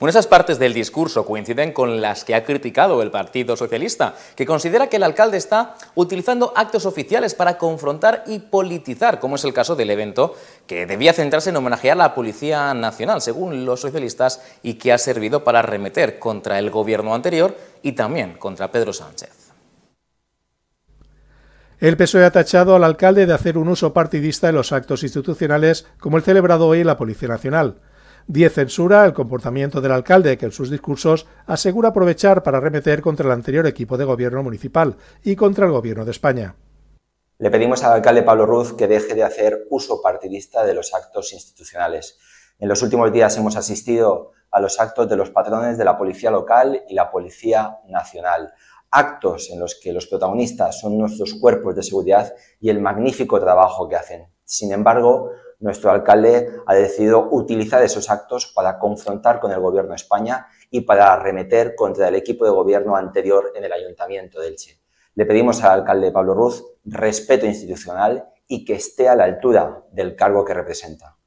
Bueno, esas partes del discurso coinciden con las que ha criticado el Partido Socialista, que considera que el alcalde está utilizando actos oficiales para confrontar y politizar, como es el caso del evento, que debía centrarse en homenajear a la Policía Nacional, según los socialistas, y que ha servido para remeter contra el gobierno anterior y también contra Pedro Sánchez. El PSOE ha tachado al alcalde de hacer un uso partidista en los actos institucionales como el celebrado hoy en la Policía Nacional. 10. Censura el comportamiento del alcalde, que en sus discursos asegura aprovechar para remeter contra el anterior equipo de gobierno municipal y contra el gobierno de España. Le pedimos al alcalde Pablo Ruz que deje de hacer uso partidista de los actos institucionales. En los últimos días hemos asistido a los actos de los patrones de la Policía Local y la Policía Nacional. Actos en los que los protagonistas son nuestros cuerpos de seguridad y el magnífico trabajo que hacen. Sin embargo, nuestro alcalde ha decidido utilizar esos actos para confrontar con el gobierno de España y para arremeter contra el equipo de gobierno anterior en el ayuntamiento de Elche. Le pedimos al alcalde Pablo Ruz respeto institucional y que esté a la altura del cargo que representa.